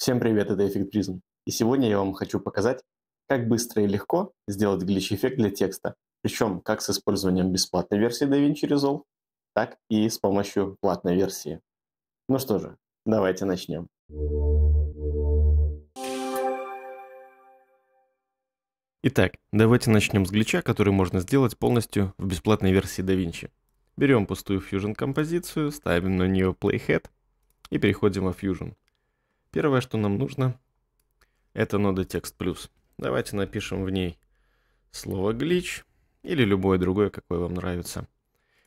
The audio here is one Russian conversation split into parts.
Всем привет, это Эффект Призм. И сегодня я вам хочу показать, как быстро и легко сделать глич-эффект для текста, причем как с использованием бесплатной версии DaVinci Resolve, так и с помощью платной версии. Ну что же, давайте начнем. Итак, давайте начнем с глича, который можно сделать полностью в бесплатной версии DaVinci. Берем пустую Fusion композицию, ставим на нее Playhead и переходим во Fusion – Первое, что нам нужно, это нода текст плюс. Давайте напишем в ней слово glitch или любое другое, какое вам нравится.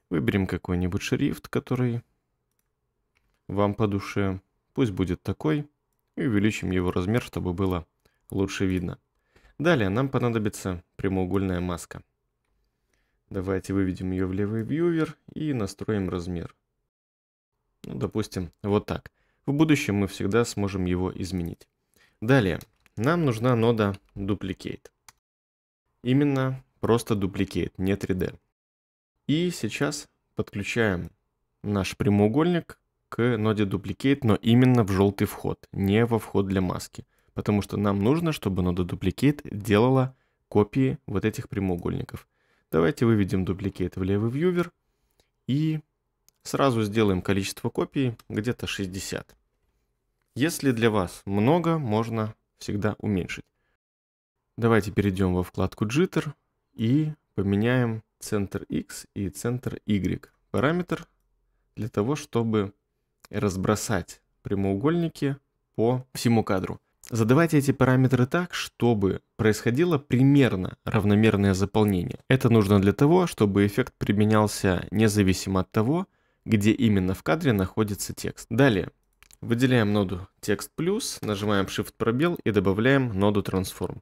Выберем какой-нибудь шрифт, который вам по душе. Пусть будет такой. И увеличим его размер, чтобы было лучше видно. Далее нам понадобится прямоугольная маска. Давайте выведем ее в левый вьювер и настроим размер. Ну, допустим, вот так. В будущем мы всегда сможем его изменить. Далее, нам нужна нода duplicate. Именно просто duplicate, не 3D. И сейчас подключаем наш прямоугольник к ноде duplicate, но именно в желтый вход, не во вход для маски. Потому что нам нужно, чтобы нода duplicate делала копии вот этих прямоугольников. Давайте выведем duplicate в левый вьювер и сразу сделаем количество копий где-то 60. Если для вас много, можно всегда уменьшить. Давайте перейдем во вкладку Jitter и поменяем центр X и центр Y параметр для того, чтобы разбросать прямоугольники по всему кадру. Задавайте эти параметры так, чтобы происходило примерно равномерное заполнение. Это нужно для того, чтобы эффект применялся независимо от того, где именно в кадре находится текст. Далее, Выделяем ноду текст плюс, нажимаем Shift пробел и добавляем ноду Transform.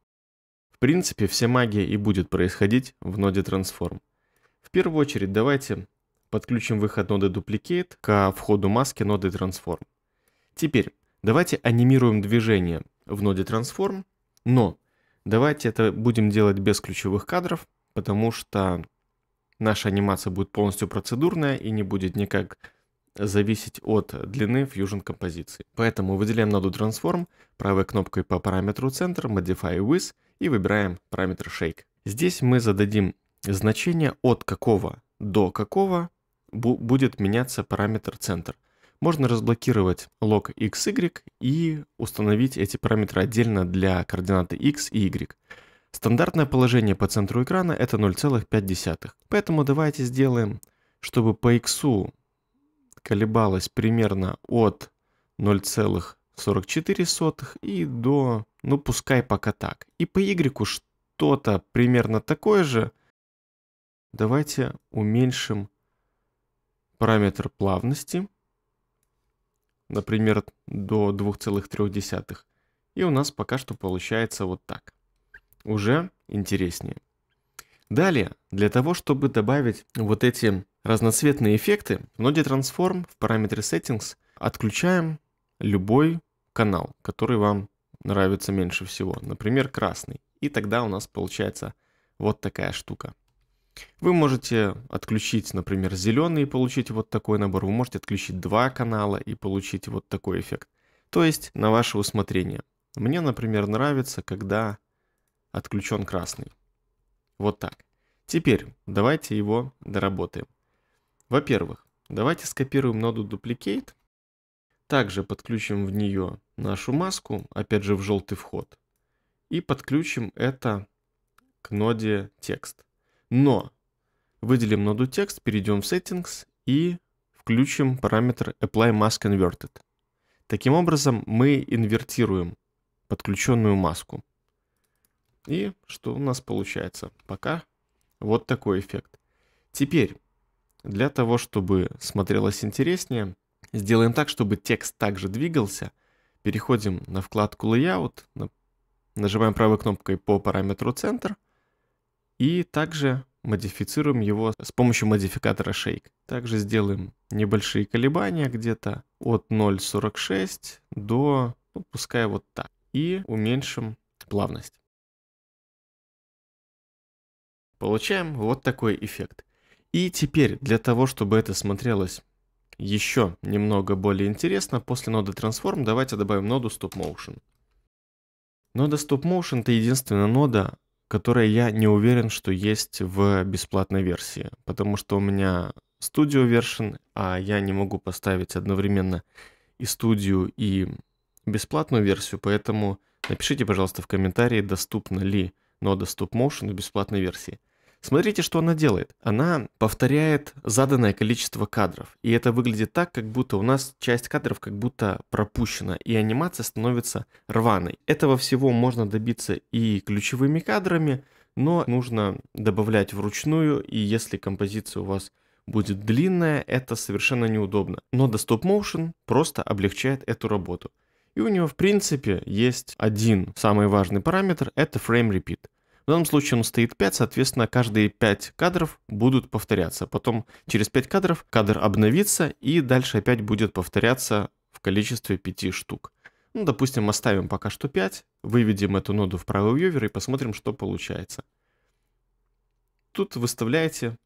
В принципе, вся магия и будет происходить в ноде Transform. В первую очередь давайте подключим выход ноды Duplicate к входу маски ноды Transform. Теперь давайте анимируем движение в ноде Transform, но давайте это будем делать без ключевых кадров, потому что наша анимация будет полностью процедурная и не будет никак зависеть от длины Fusion композиции. Поэтому выделяем ноду Transform, правой кнопкой по параметру центр, Modify With и выбираем параметр Shake. Здесь мы зададим значение от какого до какого будет меняться параметр центр. Можно разблокировать log xy и установить эти параметры отдельно для координаты x и y. Стандартное положение по центру экрана это 0,5. Поэтому давайте сделаем, чтобы по x колебалась примерно от 0,44 и до, ну пускай пока так. И по Y что-то примерно такое же. Давайте уменьшим параметр плавности, например, до 2,3. И у нас пока что получается вот так. Уже интереснее. Далее, для того, чтобы добавить вот эти Разноцветные эффекты в ноде Transform в параметре Settings отключаем любой канал, который вам нравится меньше всего. Например, красный. И тогда у нас получается вот такая штука. Вы можете отключить, например, зеленый и получить вот такой набор. Вы можете отключить два канала и получить вот такой эффект. То есть на ваше усмотрение. Мне, например, нравится, когда отключен красный. Вот так. Теперь давайте его доработаем. Во-первых, давайте скопируем ноду Duplicate, также подключим в нее нашу маску, опять же в желтый вход, и подключим это к ноде текст. Но выделим ноду текст, перейдем в Settings и включим параметр Apply Mask Inverted. Таким образом мы инвертируем подключенную маску. И что у нас получается? Пока вот такой эффект. Теперь для того, чтобы смотрелось интереснее, сделаем так, чтобы текст также двигался. Переходим на вкладку Layout, нажимаем правой кнопкой по параметру Center и также модифицируем его с помощью модификатора Shake. Также сделаем небольшие колебания где-то от 0.46 до, ну, пускай вот так, и уменьшим плавность. Получаем вот такой эффект. И теперь, для того, чтобы это смотрелось еще немного более интересно, после ноды Transform давайте добавим ноду Stop Motion. Нода Stop Motion это единственная нода, которая я не уверен, что есть в бесплатной версии, потому что у меня Studio Version, а я не могу поставить одновременно и студию, и бесплатную версию, поэтому напишите, пожалуйста, в комментарии, доступна ли нода Stop Motion в бесплатной версии. Смотрите, что она делает. Она повторяет заданное количество кадров. И это выглядит так, как будто у нас часть кадров как будто пропущена, и анимация становится рваной. Этого всего можно добиться и ключевыми кадрами, но нужно добавлять вручную, и если композиция у вас будет длинная, это совершенно неудобно. Но Desktop Motion просто облегчает эту работу. И у него в принципе есть один самый важный параметр, это frame repeat. В данном случае он стоит 5, соответственно, каждые 5 кадров будут повторяться. Потом через 5 кадров кадр обновится и дальше опять будет повторяться в количестве 5 штук. Ну, допустим, оставим пока что 5, выведем эту ноду в правый вьювер и посмотрим, что получается. Тут выставляете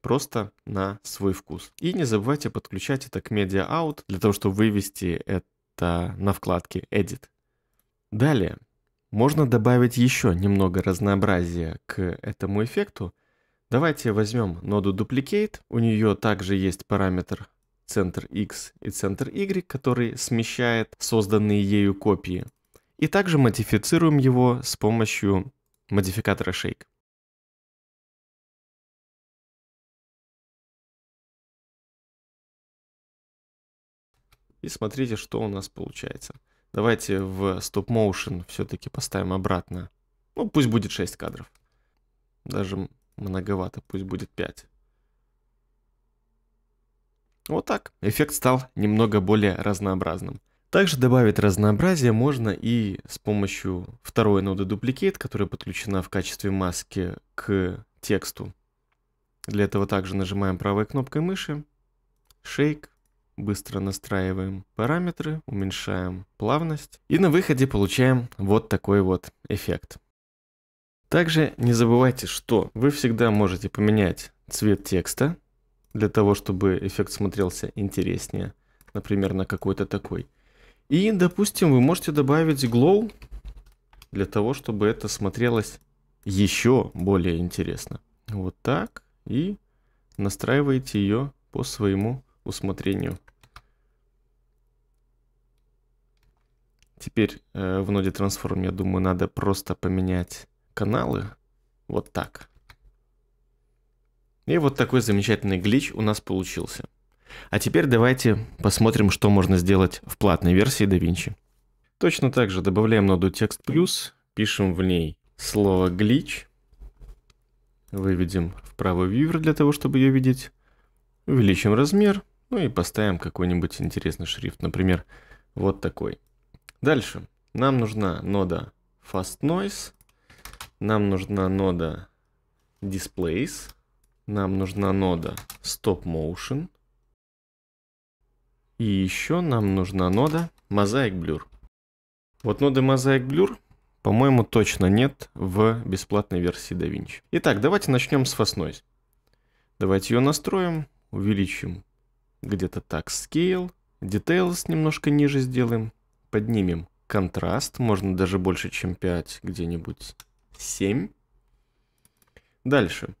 просто на свой вкус. И не забывайте подключать это к Media Out для того, чтобы вывести это на вкладке Edit. Далее, можно добавить еще немного разнообразия к этому эффекту. Давайте возьмем ноду Duplicate. У нее также есть параметр центр X и центр Y, который смещает созданные ею копии. И также модифицируем его с помощью модификатора Shake. И смотрите, что у нас получается. Давайте в стоп-моушен все-таки поставим обратно. Ну, пусть будет 6 кадров. Даже многовато, пусть будет 5. Вот так. Эффект стал немного более разнообразным. Также добавить разнообразие можно и с помощью второй ноды Duplicate, которая подключена в качестве маски к тексту. Для этого также нажимаем правой кнопкой мыши, Shake, быстро настраиваем параметры, уменьшаем плавность и на выходе получаем вот такой вот эффект. Также не забывайте, что вы всегда можете поменять цвет текста для того, чтобы эффект смотрелся интереснее, например, на какой-то такой. И, допустим, вы можете добавить glow для того, чтобы это смотрелось еще более интересно. Вот так. И настраиваете ее по своему усмотрению. Теперь э, в ноде Transform, я думаю, надо просто поменять каналы. Вот так. И вот такой замечательный глич у нас получился. А теперь давайте посмотрим, что можно сделать в платной версии DaVinci. Точно так же добавляем ноду текст плюс, пишем в ней слово глич, выведем в правый вивер для того, чтобы ее видеть, увеличим размер, ну и поставим какой-нибудь интересный шрифт, например, вот такой. Дальше. Нам нужна нода fast noise. Нам нужна нода displays. Нам нужна нода stop motion. И еще нам нужна нода mosaic blur. Вот ноды mosaic blur, по-моему, точно нет в бесплатной версии DaVinci. Итак, давайте начнем с fast noise. Давайте ее настроим, увеличим где-то так scale, details немножко ниже сделаем, поднимем контраст, можно даже больше, чем 5, где-нибудь 7. Дальше.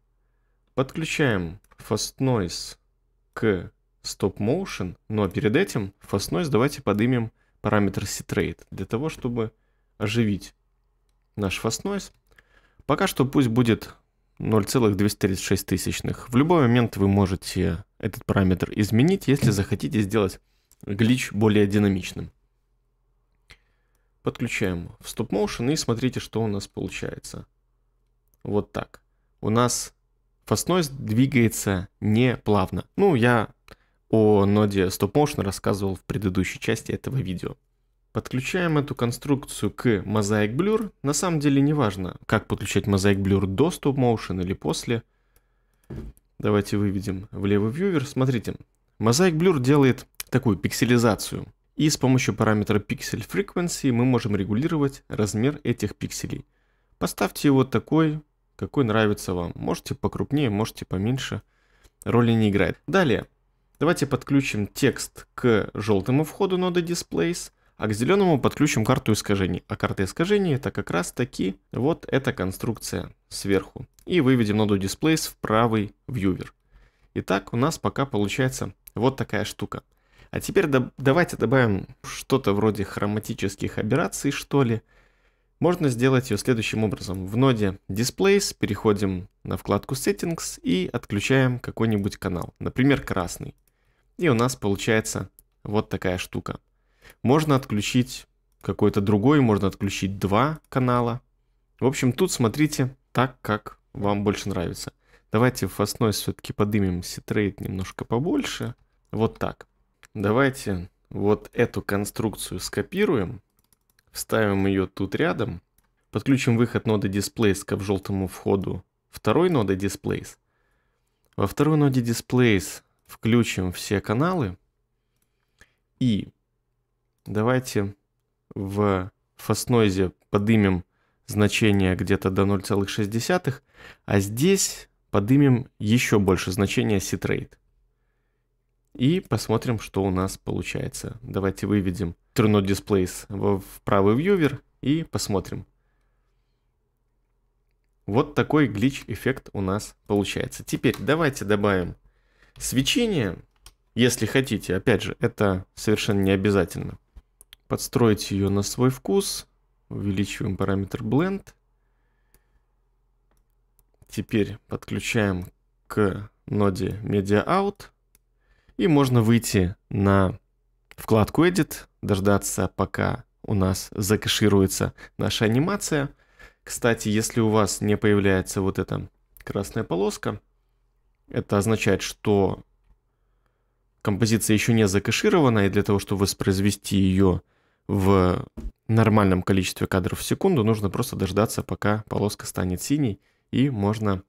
Подключаем Fast Noise к Stop Motion, но перед этим Fast Noise давайте поднимем параметр Citrate, для того, чтобы оживить наш Fast Noise. Пока что пусть будет 0,236 тысячных. В любой момент вы можете этот параметр изменить, если захотите сделать глич более динамичным подключаем в Stop Motion и смотрите, что у нас получается. Вот так. У нас Fast Noise двигается не плавно. Ну, я о ноде Stop Motion рассказывал в предыдущей части этого видео. Подключаем эту конструкцию к Mosaic Blur. На самом деле не важно, как подключать Mosaic Blur до Stop Motion или после. Давайте выведем в левый вьювер. Смотрите, Mosaic Blur делает такую пикселизацию – и с помощью параметра Pixel Frequency мы можем регулировать размер этих пикселей. Поставьте его такой, какой нравится вам. Можете покрупнее, можете поменьше. Роли не играет. Далее, давайте подключим текст к желтому входу ноды Displays, а к зеленому подключим карту искажений. А карта искажений это как раз таки вот эта конструкция сверху. И выведем ноду Displays в правый вьювер. Итак, у нас пока получается вот такая штука. А теперь до, давайте добавим что-то вроде хроматических операций, что ли. Можно сделать ее следующим образом. В ноде Displays переходим на вкладку Settings и отключаем какой-нибудь канал, например, красный. И у нас получается вот такая штука. Можно отключить какой-то другой, можно отключить два канала. В общем, тут смотрите так, как вам больше нравится. Давайте в основе все-таки подымем ситрейт немножко побольше. Вот так. Давайте вот эту конструкцию скопируем, вставим ее тут рядом, подключим выход ноды Displays к желтому входу второй ноды Displays. Во второй ноде Displays включим все каналы и давайте в фастнойзе подымем значение где-то до 0,6, а здесь подымем еще больше значение c и посмотрим, что у нас получается. Давайте выведем Turn on Displays в правый вьювер и посмотрим. Вот такой глич эффект у нас получается. Теперь давайте добавим свечение, если хотите. Опять же, это совершенно не обязательно. Подстроить ее на свой вкус. Увеличиваем параметр blend. Теперь подключаем к ноде media out и можно выйти на вкладку Edit, дождаться, пока у нас закэшируется наша анимация. Кстати, если у вас не появляется вот эта красная полоска, это означает, что композиция еще не закэширована, и для того, чтобы воспроизвести ее в нормальном количестве кадров в секунду, нужно просто дождаться, пока полоска станет синей, и можно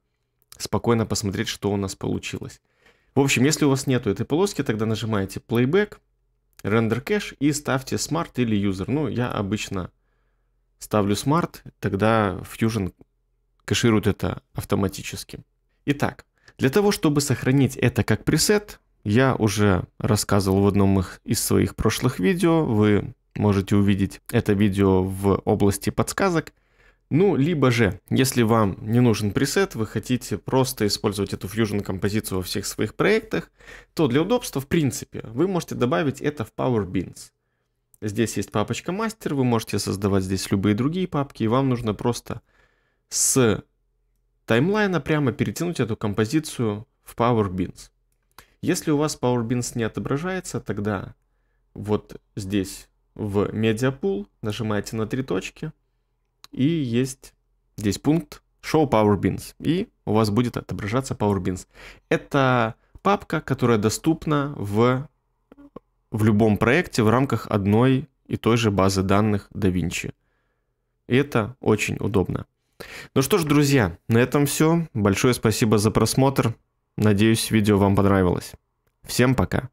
спокойно посмотреть, что у нас получилось. В общем, если у вас нету этой полоски, тогда нажимаете Playback, Render Cache и ставьте Smart или User. Ну, я обычно ставлю Smart, тогда Fusion кэширует это автоматически. Итак, для того, чтобы сохранить это как пресет, я уже рассказывал в одном из своих прошлых видео, вы можете увидеть это видео в области подсказок. Ну, либо же, если вам не нужен пресет, вы хотите просто использовать эту Fusion композицию во всех своих проектах, то для удобства, в принципе, вы можете добавить это в Power Beans. Здесь есть папочка мастер, вы можете создавать здесь любые другие папки, и вам нужно просто с таймлайна прямо перетянуть эту композицию в Power Beans. Если у вас Power Beans не отображается, тогда вот здесь в Media Pool нажимаете на три точки – и есть здесь пункт Show PowerBeans, и у вас будет отображаться PowerBeans. Это папка, которая доступна в, в любом проекте в рамках одной и той же базы данных DaVinci. И это очень удобно. Ну что ж, друзья, на этом все. Большое спасибо за просмотр. Надеюсь, видео вам понравилось. Всем пока.